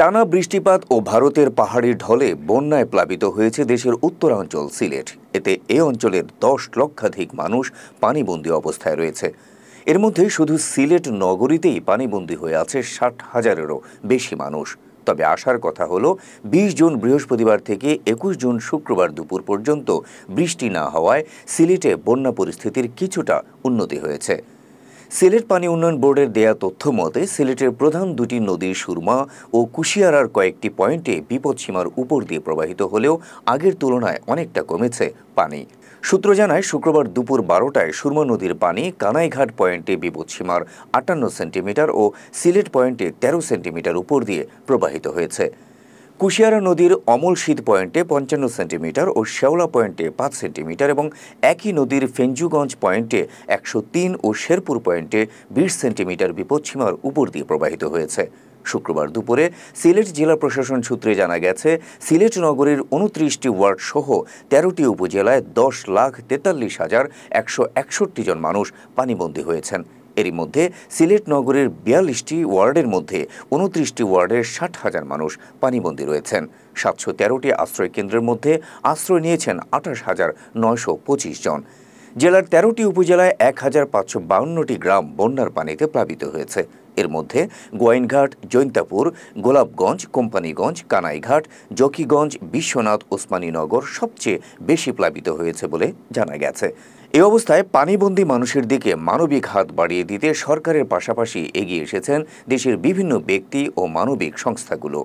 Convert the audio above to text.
টানা বৃষ্টিপাত ও ভারতের পাহাড়ি ঢলে বন্যায় প্লাবিত হয়েছে দেশের উত্তরাঞ্চল সিলেট এতে এ অঞ্চলের দশ লক্ষাধিক মানুষ পানিবন্দী অবস্থায় রয়েছে এর মধ্যে শুধু সিলেট নগরীতেই পানিবন্দী হয়ে আছে ষাট হাজারেরও বেশি মানুষ তবে আসার কথা হলো ২০ জুন বৃহস্পতিবার থেকে একুশ জুন শুক্রবার দুপুর পর্যন্ত বৃষ্টি না হওয়ায় সিলেটে বন্যা পরিস্থিতির কিছুটা উন্নতি হয়েছে সিলেট পানি উন্নয়ন বোর্ডের দেয়া তথ্য মতে সিলেটের প্রধান দুটি নদী সুরমা ও কুশিয়ারার কয়েকটি পয়েন্টে বিপদসীমার উপর দিয়ে প্রবাহিত হলেও আগের তুলনায় অনেকটা কমেছে পানি সূত্র জানায় শুক্রবার দুপুর বারোটায় সুরমা নদীর পানি কানাইঘাট পয়েন্টে বিপদসীমার আটান্ন সেন্টিমিটার ও সিলেট পয়েন্টে ১৩ সেন্টিমিটার উপর দিয়ে প্রবাহিত হয়েছে কুশিয়ারা নদীর অমল শীত পয়েন্টে পঞ্চান্ন সেন্টিমিটার ও শেওলা পয়েন্টে পাঁচ সেন্টিমিটার এবং একই নদীর ফেঞ্জুগঞ্জ পয়েন্টে একশো তিন ও শেরপুর পয়েন্টে বিশ সেন্টিমিটার বিপদসীমার উপর দিয়ে প্রবাহিত হয়েছে শুক্রবার দুপুরে সিলেট জেলা প্রশাসন সূত্রে জানা গেছে সিলেট নগরীর উনত্রিশটি ওয়ার্ড সহ তেরোটি উপজেলায় দশ লাখ তেতাল্লিশ হাজার একশো একষট্টি জন মানুষ পানিবন্দী হয়েছেন এরই মধ্যে সিলেট নগরের বিয়াল্লিশটি ওয়ার্ডের মধ্যে উনত্রিশটি ওয়ার্ডের ষাট হাজার মানুষ পানিবন্দী রয়েছেন সাতশো তেরোটি আশ্রয়কেন্দ্রের মধ্যে আশ্রয় নিয়েছেন আঠাশ হাজার নয়শো পঁচিশ জন জেলার তেরোটি উপজেলায় এক হাজার পাঁচশো বাউন্নটি গ্রাম বন্যার পানিতে প্লাবিত হয়েছে এর মধ্যে গোয়াইনঘাট জৈন্তাপুর গোলাপগঞ্জ কোম্পানিগঞ্জ কানাইঘাট জকিগঞ্জ বিশ্বনাথ ওসমানীনগর সবচেয়ে বেশি প্লাবিত হয়েছে বলে জানা গেছে এ অবস্থায় পানিবন্দী মানুষের দিকে মানবিক হাত বাড়িয়ে দিতে সরকারের পাশাপাশি এগিয়ে এসেছেন দেশের বিভিন্ন ব্যক্তি ও মানবিক সংস্থাগুলো